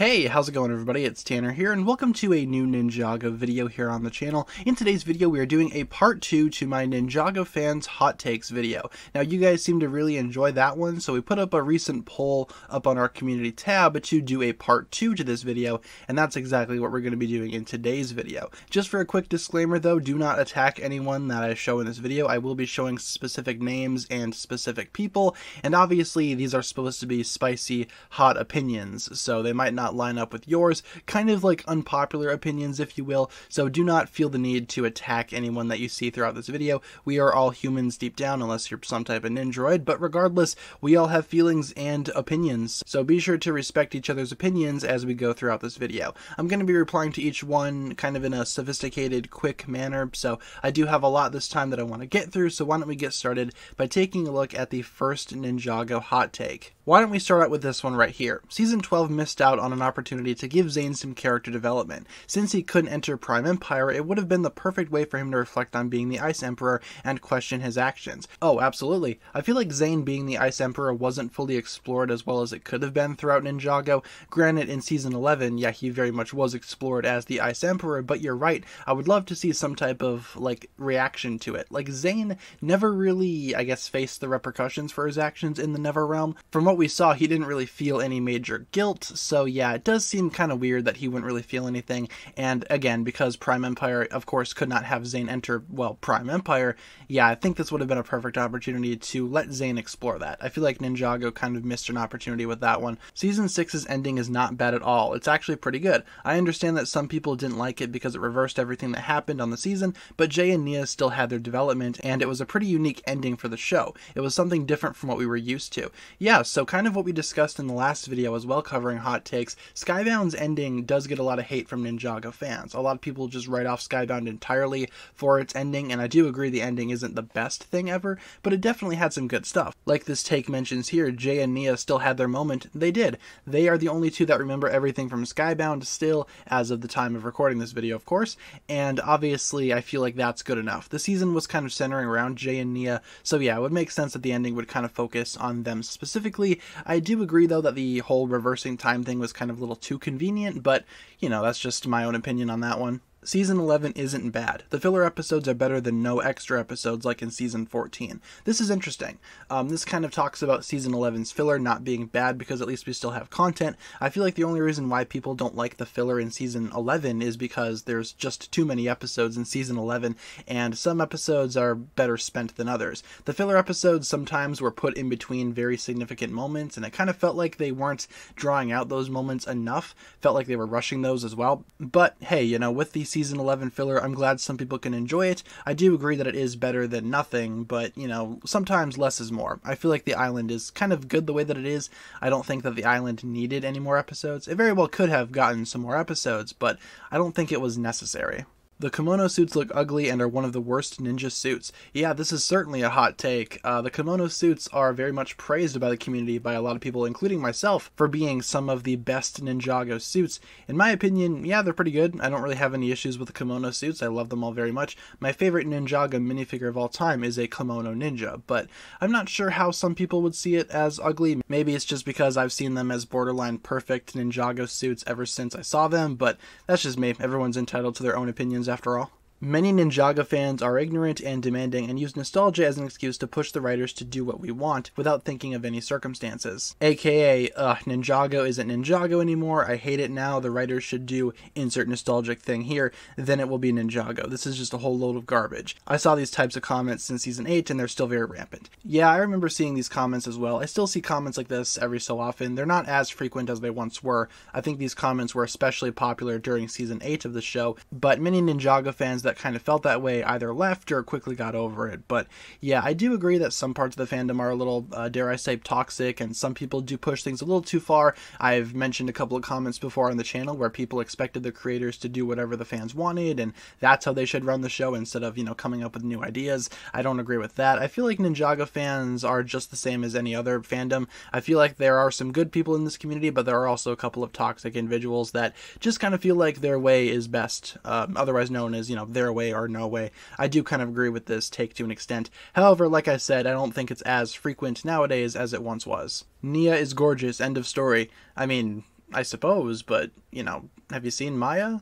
Hey, how's it going everybody? It's Tanner here and welcome to a new Ninjago video here on the channel. In today's video we are doing a part 2 to my Ninjago fans hot takes video. Now you guys seem to really enjoy that one so we put up a recent poll up on our community tab to do a part 2 to this video and that's exactly what we're going to be doing in today's video. Just for a quick disclaimer though, do not attack anyone that I show in this video. I will be showing specific names and specific people and obviously these are supposed to be spicy hot opinions so they might not not line up with yours, kind of like unpopular opinions, if you will. So do not feel the need to attack anyone that you see throughout this video. We are all humans deep down, unless you're some type of ninjroid, but regardless, we all have feelings and opinions. So be sure to respect each other's opinions as we go throughout this video. I'm going to be replying to each one kind of in a sophisticated, quick manner, so I do have a lot this time that I want to get through, so why don't we get started by taking a look at the first Ninjago hot take. Why don't we start out with this one right here? Season 12 missed out on an opportunity to give Zane some character development. Since he couldn't enter Prime Empire, it would have been the perfect way for him to reflect on being the Ice Emperor and question his actions. Oh, absolutely. I feel like Zane being the Ice Emperor wasn't fully explored as well as it could have been throughout Ninjago. Granted, in Season 11, yeah, he very much was explored as the Ice Emperor, but you're right, I would love to see some type of, like, reaction to it. Like, Zane never really, I guess, faced the repercussions for his actions in the Never Realm. From what we saw, he didn't really feel any major guilt. So yeah, it does seem kind of weird that he wouldn't really feel anything. And again, because Prime Empire, of course, could not have Zane enter, well, Prime Empire, yeah, I think this would have been a perfect opportunity to let Zane explore that. I feel like Ninjago kind of missed an opportunity with that one. Season 6's ending is not bad at all. It's actually pretty good. I understand that some people didn't like it because it reversed everything that happened on the season, but Jay and Nia still had their development, and it was a pretty unique ending for the show. It was something different from what we were used to. Yeah, so kind of what we discussed in the last video as well, covering hot takes, Skybound's ending does get a lot of hate from Ninjago fans. A lot of people just write off Skybound entirely for its ending, and I do agree the ending isn't the best thing ever, but it definitely had some good stuff. Like this take mentions here, Jay and Nia still had their moment. They did. They are the only two that remember everything from Skybound still, as of the time of recording this video, of course, and obviously I feel like that's good enough. The season was kind of centering around Jay and Nia, so yeah, it would make sense that the ending would kind of focus on them specifically, I do agree, though, that the whole reversing time thing was kind of a little too convenient, but, you know, that's just my own opinion on that one. Season 11 isn't bad. The filler episodes are better than no extra episodes like in season 14. This is interesting. Um, this kind of talks about season 11's filler not being bad because at least we still have content. I feel like the only reason why people don't like the filler in season 11 is because there's just too many episodes in season 11 and some episodes are better spent than others. The filler episodes sometimes were put in between very significant moments and it kind of felt like they weren't drawing out those moments enough. Felt like they were rushing those as well. But hey, you know, with these season 11 filler. I'm glad some people can enjoy it. I do agree that it is better than nothing, but, you know, sometimes less is more. I feel like The Island is kind of good the way that it is. I don't think that The Island needed any more episodes. It very well could have gotten some more episodes, but I don't think it was necessary. The kimono suits look ugly and are one of the worst ninja suits. Yeah, this is certainly a hot take. Uh, the kimono suits are very much praised by the community by a lot of people, including myself, for being some of the best Ninjago suits. In my opinion, yeah, they're pretty good. I don't really have any issues with the kimono suits. I love them all very much. My favorite Ninjago minifigure of all time is a kimono ninja, but I'm not sure how some people would see it as ugly. Maybe it's just because I've seen them as borderline perfect Ninjago suits ever since I saw them, but that's just me. Everyone's entitled to their own opinions after all. Many Ninjago fans are ignorant and demanding and use nostalgia as an excuse to push the writers to do what we want without thinking of any circumstances. AKA, uh, Ninjago isn't Ninjago anymore, I hate it now, the writers should do insert nostalgic thing here, then it will be Ninjago. This is just a whole load of garbage. I saw these types of comments since season 8 and they're still very rampant. Yeah, I remember seeing these comments as well. I still see comments like this every so often. They're not as frequent as they once were. I think these comments were especially popular during season 8 of the show, but many Ninjago fans that that kind of felt that way either left or quickly got over it. But yeah, I do agree that some parts of the fandom are a little, uh, dare I say, toxic, and some people do push things a little too far. I've mentioned a couple of comments before on the channel where people expected the creators to do whatever the fans wanted, and that's how they should run the show instead of, you know, coming up with new ideas. I don't agree with that. I feel like Ninjago fans are just the same as any other fandom. I feel like there are some good people in this community, but there are also a couple of toxic individuals that just kind of feel like their way is best, uh, otherwise known as, you know, their way or no way. I do kind of agree with this take to an extent. However, like I said, I don't think it's as frequent nowadays as it once was. Nia is gorgeous, end of story. I mean, I suppose, but, you know, have you seen Maya?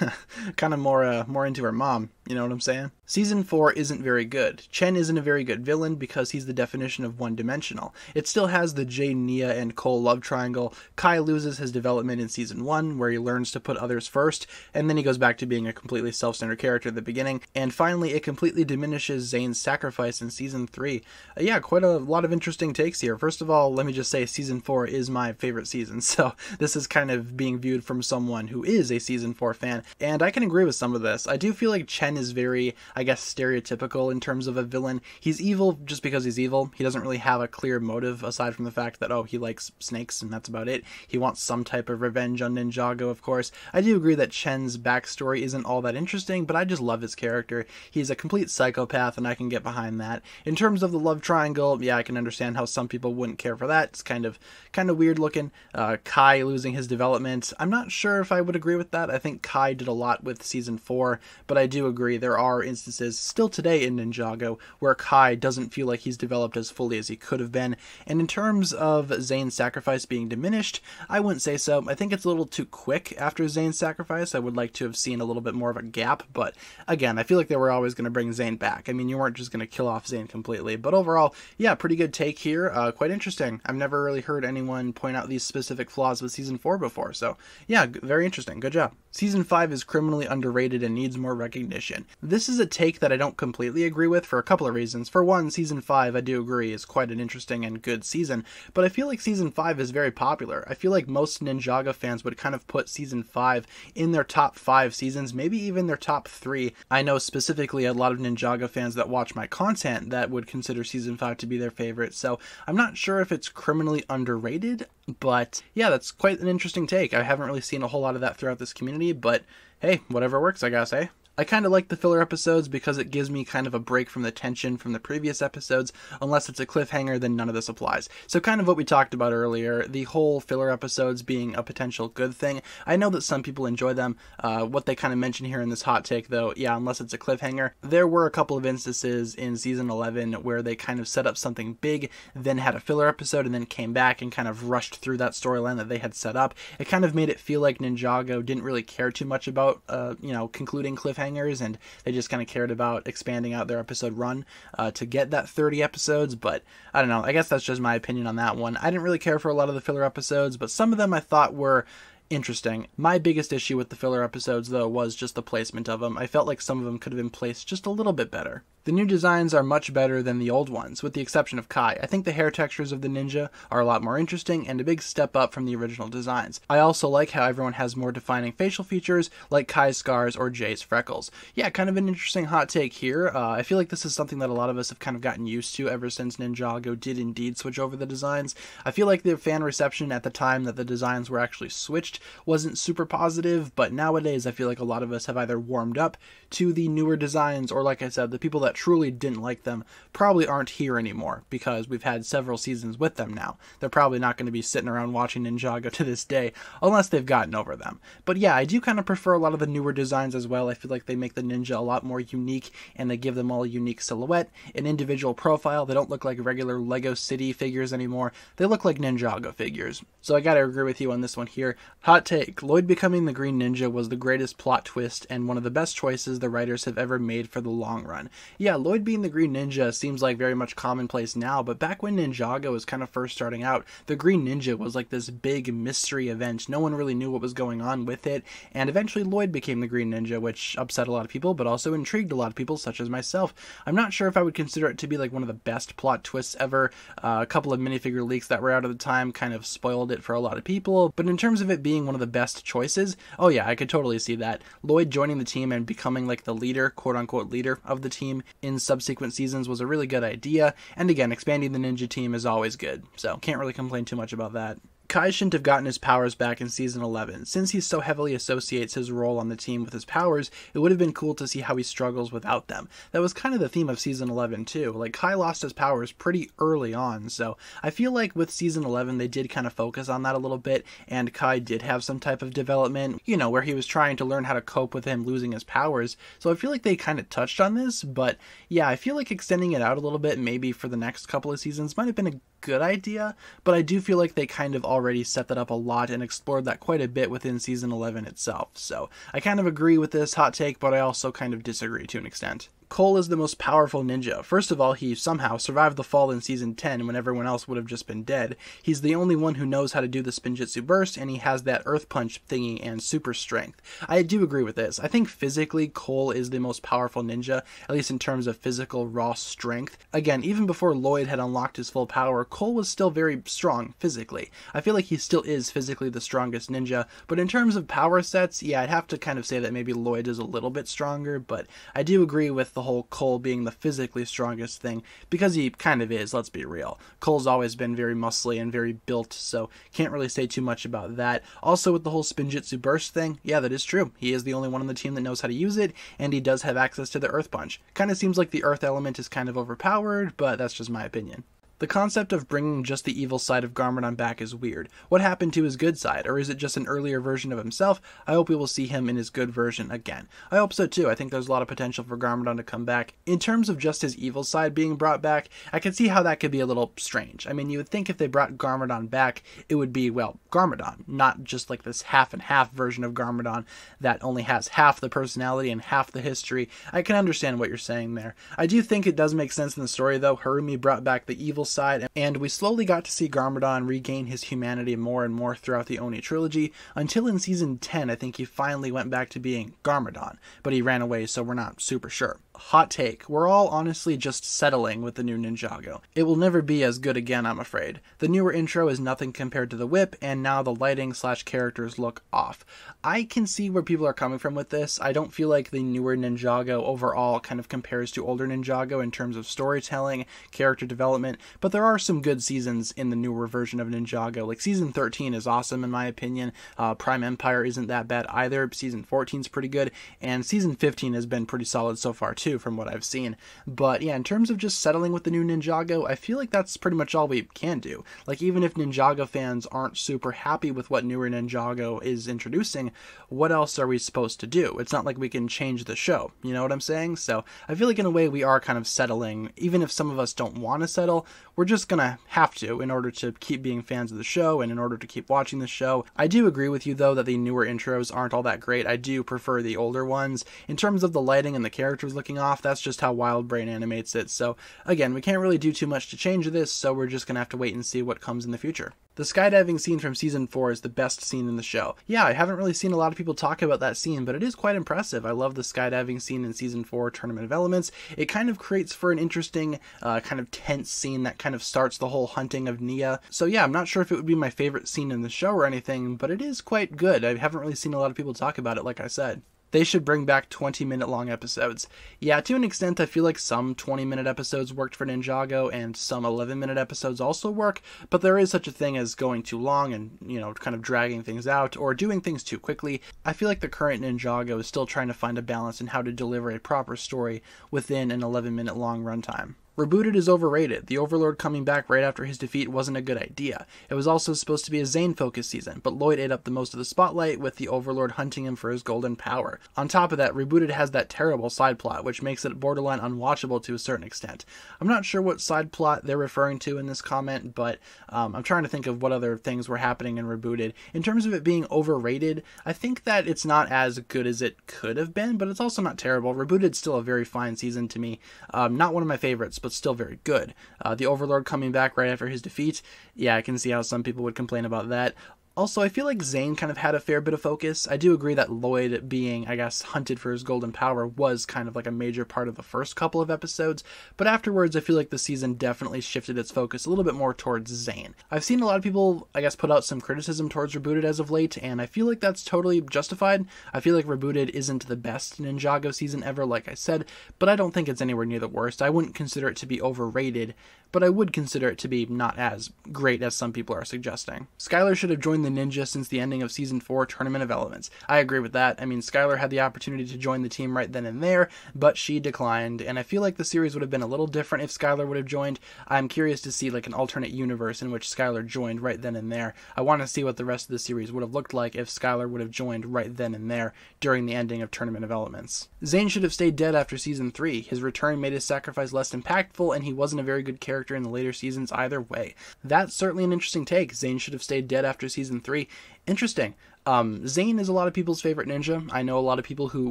kind of more uh, more into her mom. You know what I'm saying? Season 4 isn't very good. Chen isn't a very good villain because he's the definition of one dimensional. It still has the Jay, Nia, and Cole love triangle. Kai loses his development in Season 1, where he learns to put others first, and then he goes back to being a completely self centered character at the beginning. And finally, it completely diminishes Zane's sacrifice in Season 3. Uh, yeah, quite a lot of interesting takes here. First of all, let me just say Season 4 is my favorite season, so this is kind of being viewed from someone who is a Season 4 fan, and I can agree with some of this. I do feel like Chen is very, I guess, stereotypical in terms of a villain. He's evil just because he's evil. He doesn't really have a clear motive aside from the fact that, oh, he likes snakes and that's about it. He wants some type of revenge on Ninjago, of course. I do agree that Chen's backstory isn't all that interesting, but I just love his character. He's a complete psychopath and I can get behind that. In terms of the love triangle, yeah, I can understand how some people wouldn't care for that. It's kind of kind of weird looking. Uh, Kai losing his development. I'm not sure if I would agree with that. I think Kai did a lot with season 4, but I do agree there are instances still today in Ninjago where Kai doesn't feel like he's developed as fully as he could have been. And in terms of Zane's sacrifice being diminished, I wouldn't say so. I think it's a little too quick after Zane's sacrifice. I would like to have seen a little bit more of a gap, but again, I feel like they were always going to bring Zane back. I mean, you weren't just going to kill off Zane completely, but overall, yeah, pretty good take here. Uh, quite interesting. I've never really heard anyone point out these specific flaws with season four before, so yeah, very interesting. Good job. Season 5 is criminally underrated and needs more recognition. This is a take that I don't completely agree with for a couple of reasons. For one, Season 5, I do agree, is quite an interesting and good season, but I feel like Season 5 is very popular. I feel like most Ninjago fans would kind of put Season 5 in their top 5 seasons, maybe even their top 3. I know specifically a lot of Ninjago fans that watch my content that would consider Season 5 to be their favorite, so I'm not sure if it's criminally underrated, but yeah, that's quite an interesting take. I haven't really seen a whole lot of that throughout this community but hey, whatever works, I gotta say. I kind of like the filler episodes because it gives me kind of a break from the tension from the previous episodes. Unless it's a cliffhanger, then none of this applies. So, kind of what we talked about earlier, the whole filler episodes being a potential good thing. I know that some people enjoy them. Uh, what they kind of mention here in this hot take, though, yeah, unless it's a cliffhanger, there were a couple of instances in season 11 where they kind of set up something big, then had a filler episode, and then came back and kind of rushed through that storyline that they had set up. It kind of made it feel like Ninjago didn't really care too much about, uh, you know, concluding cliffhanger cliffhangers and they just kind of cared about expanding out their episode run uh, to get that 30 episodes. But I don't know. I guess that's just my opinion on that one. I didn't really care for a lot of the filler episodes, but some of them I thought were interesting. My biggest issue with the filler episodes, though, was just the placement of them. I felt like some of them could have been placed just a little bit better. The new designs are much better than the old ones, with the exception of Kai. I think the hair textures of the Ninja are a lot more interesting and a big step up from the original designs. I also like how everyone has more defining facial features, like Kai's scars or Jay's freckles. Yeah, kind of an interesting hot take here. Uh, I feel like this is something that a lot of us have kind of gotten used to ever since Ninjago did indeed switch over the designs. I feel like the fan reception at the time that the designs were actually switched wasn't super positive, but nowadays I feel like a lot of us have either warmed up to the newer designs or, like I said, the people that truly didn't like them probably aren't here anymore because we've had several seasons with them now. They're probably not going to be sitting around watching Ninjago to this day unless they've gotten over them. But yeah, I do kind of prefer a lot of the newer designs as well. I feel like they make the ninja a lot more unique and they give them all a unique silhouette, an individual profile. They don't look like regular Lego City figures anymore. They look like Ninjago figures. So I gotta agree with you on this one here. Hot take Lloyd becoming the Green Ninja was the greatest plot twist and one of the best choices the writers have ever made for the long run. Yeah, yeah, Lloyd being the Green Ninja seems like very much commonplace now, but back when Ninjago was kind of first starting out, the Green Ninja was like this big mystery event. No one really knew what was going on with it, and eventually Lloyd became the Green Ninja, which upset a lot of people, but also intrigued a lot of people, such as myself. I'm not sure if I would consider it to be like one of the best plot twists ever. Uh, a couple of minifigure leaks that were out at the time kind of spoiled it for a lot of people, but in terms of it being one of the best choices, oh yeah, I could totally see that. Lloyd joining the team and becoming like the leader, quote unquote leader of the team in subsequent seasons was a really good idea. And again, expanding the ninja team is always good, so can't really complain too much about that. Kai shouldn't have gotten his powers back in season 11. Since he so heavily associates his role on the team with his powers, it would have been cool to see how he struggles without them. That was kind of the theme of season 11 too. Like Kai lost his powers pretty early on, so I feel like with season 11 they did kind of focus on that a little bit and Kai did have some type of development, you know, where he was trying to learn how to cope with him losing his powers. So I feel like they kind of touched on this, but yeah, I feel like extending it out a little bit maybe for the next couple of seasons might have been a good idea, but I do feel like they kind of already set that up a lot and explored that quite a bit within season 11 itself. So I kind of agree with this hot take, but I also kind of disagree to an extent. Cole is the most powerful ninja. First of all, he somehow survived the fall in season 10 when everyone else would have just been dead. He's the only one who knows how to do the Spinjitzu burst, and he has that earth punch thingy and super strength. I do agree with this. I think physically, Cole is the most powerful ninja, at least in terms of physical raw strength. Again, even before Lloyd had unlocked his full power, Cole was still very strong physically. I feel like he still is physically the strongest ninja, but in terms of power sets, yeah, I'd have to kind of say that maybe Lloyd is a little bit stronger, but I do agree with the whole Cole being the physically strongest thing because he kind of is, let's be real. Cole's always been very muscly and very built, so can't really say too much about that. Also, with the whole Spinjitzu burst thing, yeah, that is true. He is the only one on the team that knows how to use it, and he does have access to the Earth Punch. Kind of seems like the Earth element is kind of overpowered, but that's just my opinion. The concept of bringing just the evil side of Garmadon back is weird. What happened to his good side, or is it just an earlier version of himself? I hope we will see him in his good version again. I hope so too. I think there's a lot of potential for Garmadon to come back. In terms of just his evil side being brought back, I can see how that could be a little strange. I mean, you would think if they brought Garmadon back, it would be, well, Garmadon, not just like this half and half version of Garmadon that only has half the personality and half the history. I can understand what you're saying there. I do think it does make sense in the story, though. Harumi brought back the evil side, and we slowly got to see Garmadon regain his humanity more and more throughout the Oni trilogy, until in season 10 I think he finally went back to being Garmadon, but he ran away so we're not super sure hot take. We're all honestly just settling with the new Ninjago. It will never be as good again, I'm afraid. The newer intro is nothing compared to the whip, and now the lighting slash characters look off. I can see where people are coming from with this. I don't feel like the newer Ninjago overall kind of compares to older Ninjago in terms of storytelling, character development, but there are some good seasons in the newer version of Ninjago. Like season 13 is awesome in my opinion. Uh, Prime Empire isn't that bad either. Season 14 is pretty good, and season 15 has been pretty solid so far too too, from what I've seen. But yeah, in terms of just settling with the new Ninjago, I feel like that's pretty much all we can do. Like, even if Ninjago fans aren't super happy with what newer Ninjago is introducing, what else are we supposed to do? It's not like we can change the show, you know what I'm saying? So I feel like in a way we are kind of settling, even if some of us don't want to settle, we're just gonna have to in order to keep being fans of the show and in order to keep watching the show. I do agree with you though that the newer intros aren't all that great. I do prefer the older ones. In terms of the lighting and the characters looking off. That's just how Wildbrain animates it. So again, we can't really do too much to change this, so we're just going to have to wait and see what comes in the future. The skydiving scene from season 4 is the best scene in the show. Yeah, I haven't really seen a lot of people talk about that scene, but it is quite impressive. I love the skydiving scene in season 4 Tournament of Elements. It kind of creates for an interesting, uh, kind of tense scene that kind of starts the whole hunting of Nia. So yeah, I'm not sure if it would be my favorite scene in the show or anything, but it is quite good. I haven't really seen a lot of people talk about it, like I said they should bring back 20 minute long episodes. Yeah, to an extent, I feel like some 20 minute episodes worked for Ninjago and some 11 minute episodes also work, but there is such a thing as going too long and, you know, kind of dragging things out or doing things too quickly. I feel like the current Ninjago is still trying to find a balance in how to deliver a proper story within an 11 minute long runtime. Rebooted is overrated. The Overlord coming back right after his defeat wasn't a good idea. It was also supposed to be a Zane focused season, but Lloyd ate up the most of the spotlight with the Overlord hunting him for his golden power. On top of that, Rebooted has that terrible side plot, which makes it borderline unwatchable to a certain extent. I'm not sure what side plot they're referring to in this comment, but um, I'm trying to think of what other things were happening in Rebooted. In terms of it being overrated, I think that it's not as good as it could have been, but it's also not terrible. Rebooted's still a very fine season to me. Um, not one of my favorites, but but still very good. Uh, the Overlord coming back right after his defeat, yeah, I can see how some people would complain about that. Also, I feel like Zane kind of had a fair bit of focus. I do agree that Lloyd being, I guess, hunted for his golden power was kind of like a major part of the first couple of episodes, but afterwards, I feel like the season definitely shifted its focus a little bit more towards Zane. I've seen a lot of people, I guess, put out some criticism towards Rebooted as of late, and I feel like that's totally justified. I feel like Rebooted isn't the best Ninjago season ever, like I said, but I don't think it's anywhere near the worst. I wouldn't consider it to be overrated, but I would consider it to be not as great as some people are suggesting. Skylar should have joined the Ninja since the ending of Season 4 Tournament of Elements. I agree with that. I mean, Skylar had the opportunity to join the team right then and there, but she declined, and I feel like the series would have been a little different if Skylar would have joined. I'm curious to see like an alternate universe in which Skylar joined right then and there. I want to see what the rest of the series would have looked like if Skylar would have joined right then and there during the ending of Tournament of Elements. Zane should have stayed dead after Season 3. His return made his sacrifice less impactful, and he wasn't a very good character character in the later seasons either way. That's certainly an interesting take. Zane should have stayed dead after season three. Interesting. Um, Zane is a lot of people's favorite ninja. I know a lot of people who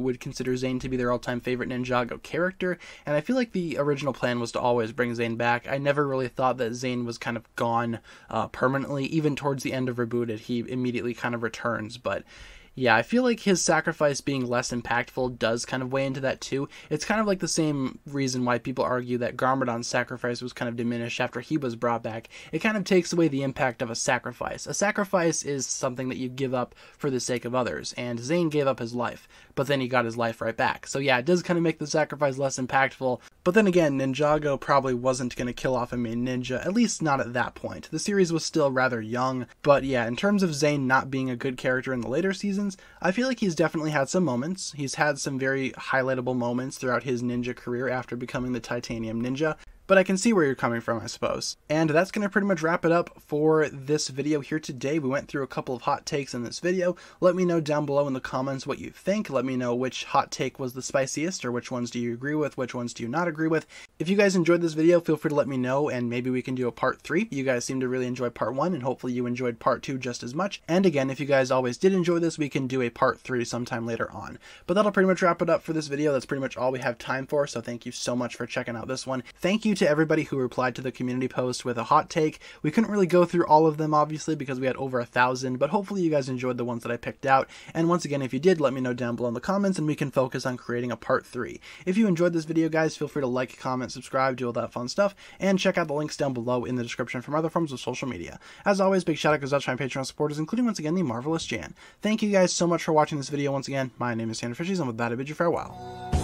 would consider Zane to be their all time favorite Ninjago character, and I feel like the original plan was to always bring Zane back. I never really thought that Zane was kind of gone uh, permanently. Even towards the end of Rebooted, he immediately kind of returns, but yeah, I feel like his sacrifice being less impactful does kind of weigh into that too. It's kind of like the same reason why people argue that Garmadon's sacrifice was kind of diminished after he was brought back. It kind of takes away the impact of a sacrifice. A sacrifice is something that you give up for the sake of others, and Zane gave up his life, but then he got his life right back. So yeah, it does kind of make the sacrifice less impactful, but then again, Ninjago probably wasn't going to kill off a main ninja, at least not at that point. The series was still rather young, but yeah, in terms of Zane not being a good character in the later seasons, I feel like he's definitely had some moments. He's had some very highlightable moments throughout his ninja career after becoming the Titanium Ninja, but I can see where you're coming from, I suppose. And that's going to pretty much wrap it up for this video here today. We went through a couple of hot takes in this video. Let me know down below in the comments what you think. Let me know which hot take was the spiciest or which ones do you agree with, which ones do you not agree with. If you guys enjoyed this video, feel free to let me know and maybe we can do a part 3. You guys seem to really enjoy part 1 and hopefully you enjoyed part 2 just as much. And again, if you guys always did enjoy this, we can do a part 3 sometime later on. But that'll pretty much wrap it up for this video. That's pretty much all we have time for, so thank you so much for checking out this one. Thank you to everybody who replied to the community post with a hot take. We couldn't really go through all of them, obviously, because we had over a thousand, but hopefully you guys enjoyed the ones that I picked out. And once again, if you did, let me know down below in the comments and we can focus on creating a part three. If you enjoyed this video, guys, feel free to like, comment, subscribe, do all that fun stuff, and check out the links down below in the description from other forms of social media. As always, big shout out goes out to my Patreon supporters, including once again the Marvelous Jan. Thank you guys so much for watching this video once again. My name is Tanner Fishies, and with that, I bid you farewell.